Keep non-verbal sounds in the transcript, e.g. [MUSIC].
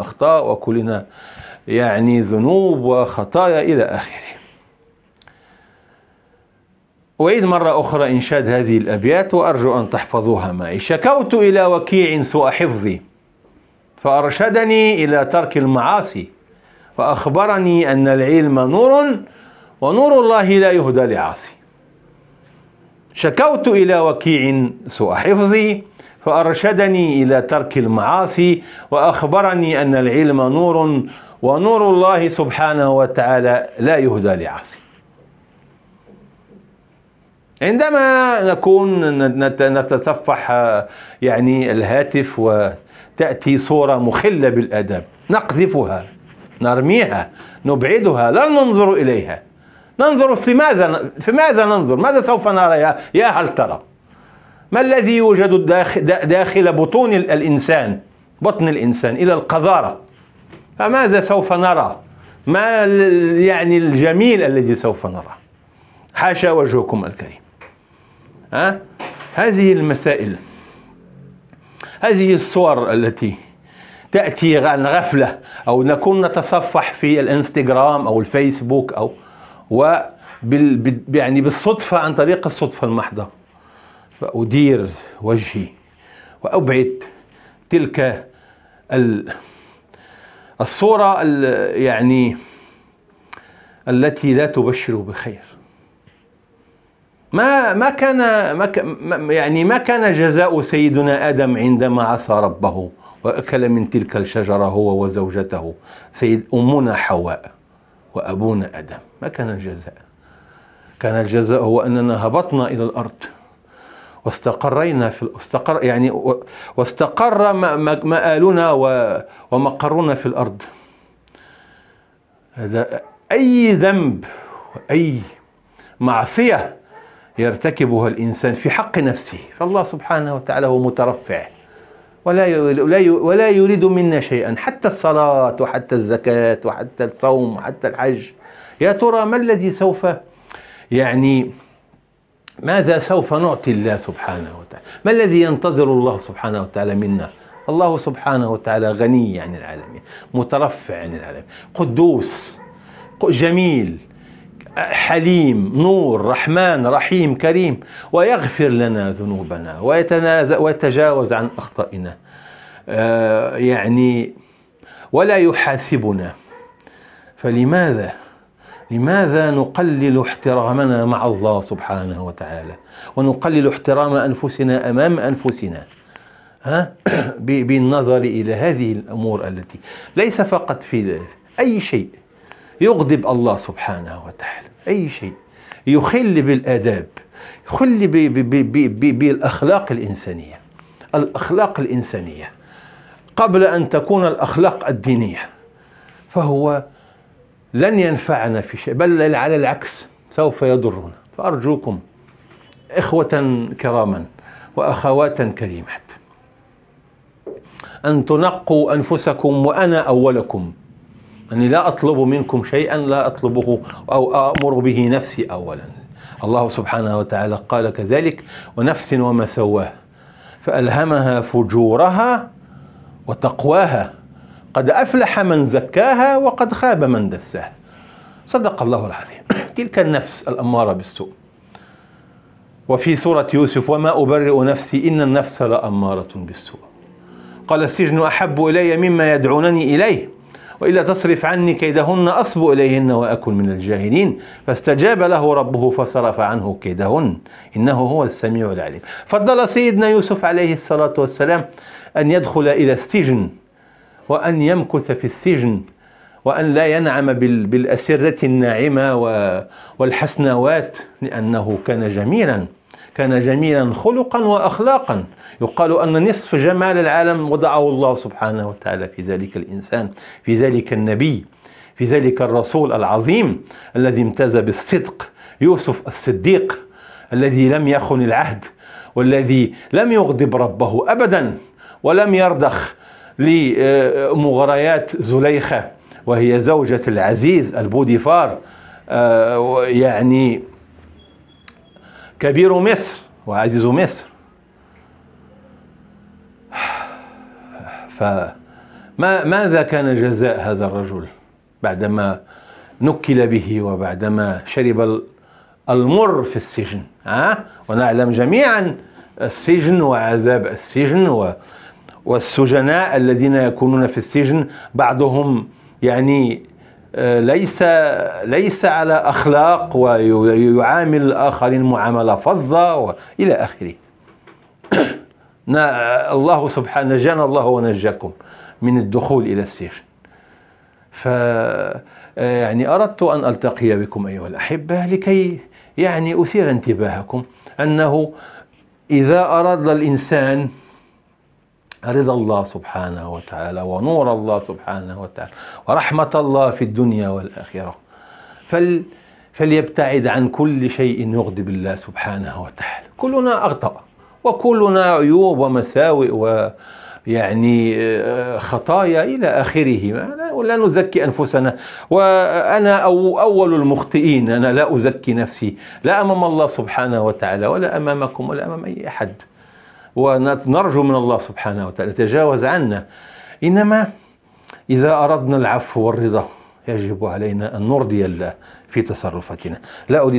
أخطاء وكلنا يعني ذنوب وخطايا إلى آخره أعيد مرة أخرى إنشاد هذه الأبيات وأرجو أن تحفظوها معي شكوت إلى وكيع سوء حفظي فأرشدني إلى ترك المعاصي وأخبرني أن العلم نور ونور الله لا يهدى لعاصي شكوت إلى وكيع سوء حفظي فأرشدني إلى ترك المعاصي وأخبرني أن العلم نور ونور الله سبحانه وتعالى لا يهدى لعاصي عندما نكون نتصفح يعني الهاتف وتأتي صورة مخلة بالأدب نقذفها نرميها نبعدها لا ننظر إليها ننظر في ماذا في ماذا ننظر ماذا سوف نرى يا, يا هل ترى ما الذي يوجد داخل, داخل بطون الإنسان بطن الإنسان إلى القذارة فماذا سوف نرى ما يعني الجميل الذي سوف نرى حاشا وجهكم الكريم ها هذه المسائل هذه الصور التي تأتي عن غفلة أو نكون نتصفح في الانستغرام أو الفيسبوك أو و يعني بالصدفة عن طريق الصدفة المحضة فأدير وجهي وأبعد تلك الصورة يعني التي لا تبشر بخير ما ما كان ما يعني ما كان جزاء سيدنا آدم عندما عصى ربه وأكل من تلك الشجرة هو وزوجته سيد أمنا حواء وأبونا آدم ما كان الجزاء كان الجزاء هو أننا هبطنا إلى الأرض واستقرينا في استقر يعني واستقر مآلنا ومقرنا في الأرض هذا أي ذنب وأي معصية يرتكبها الإنسان في حق نفسه فالله سبحانه وتعالى هو مترفع ولا ولا يريد منا شيئا حتى الصلاة وحتى الزكاة وحتى الصوم وحتى الحج يا ترى ما الذي سوف يعني ماذا سوف نعطي الله سبحانه وتعالى ما الذي ينتظر الله سبحانه وتعالى منا الله سبحانه وتعالى غني عن العالمين مترفع عن العالمين قدوس جميل حليم نور رحمن رحيم كريم ويغفر لنا ذنوبنا ويتجاوز عن أخطائنا آه، يعني ولا يحاسبنا فلماذا لماذا نقلل احترامنا مع الله سبحانه وتعالى ونقلل احترام أنفسنا أمام أنفسنا ها؟ [COUGHS] بالنظر إلى هذه الأمور التي ليس فقط في أي شيء يغضب الله سبحانه وتعالى أي شيء يخل بالآداب يخل بالأخلاق الإنسانية الأخلاق الإنسانية قبل أن تكون الأخلاق الدينية فهو لن ينفعنا في شيء بل على العكس سوف يضرنا فأرجوكم إخوة كراما وأخوات كريمات أن تنقوا أنفسكم وأنا أولكم أني لا أطلب منكم شيئا لا أطلبه أو أمر به نفسي أولا الله سبحانه وتعالى قال كذلك ونفس وما سواه فألهمها فجورها وتقواها قد أفلح من زكاها وقد خاب من دساها صدق الله العظيم [CLEARS THROAT] تلك النفس الأمارة بالسوء وفي سورة يوسف وما أبرئ نفسي إن النفس لأمارة بالسوء قال السجن أحب إلي مما يدعونني إليه وإلا تصرف عني كيدهن أصب إليهن وأكن من الجاهلين فاستجاب له ربه فصرف عنه كيدهن إنه هو السميع العليم فضل سيدنا يوسف عليه الصلاة والسلام أن يدخل إلى السجن وأن يمكث في السجن وأن لا ينعم بالأسرة الناعمة والحسنوات لأنه كان جميلاً كان جميلا خلقا واخلاقا يقال ان نصف جمال العالم وضعه الله سبحانه وتعالى في ذلك الانسان في ذلك النبي في ذلك الرسول العظيم الذي امتاز بالصدق يوسف الصديق الذي لم يخن العهد والذي لم يغضب ربه ابدا ولم يرضخ لمغريات زليخه وهي زوجة العزيز البوديفار آه، يعني كبير مصر وعزيز مصر فما ماذا كان جزاء هذا الرجل بعدما نكل به وبعدما شرب المر في السجن ها آه؟ ونعلم جميعا السجن وعذاب السجن و والسجناء الذين يكونون في السجن بعضهم يعني آه، ليس ليس على اخلاق ويعامل الاخرين معامله فظه والى اخره [COUGHS] الله سبحانه نجانا الله ونجاكم من الدخول الى السجن ف آه، يعني اردت ان التقي بكم ايها الاحبه لكي يعني اثير انتباهكم انه اذا اراد الانسان رضا الله سبحانه وتعالى ونور الله سبحانه وتعالى ورحمة الله في الدنيا والآخرة فال فليبتعد عن كل شيء يغضب الله سبحانه وتعالى كلنا أخطأ وكلنا عيوب ومساوئ و يعني آه، خطايا إلى آخره لا نزكي أنفسنا وأنا أو أول المخطئين أنا لا أزكي نفسي لا أمام الله سبحانه وتعالى ولا أمامكم ولا أمام أي أحد ونرجو من الله سبحانه وتعالى يتجاوز عنا إنما إذا أردنا العفو والرضا يجب علينا أن نرضي الله في تصرفاتنا لا أريد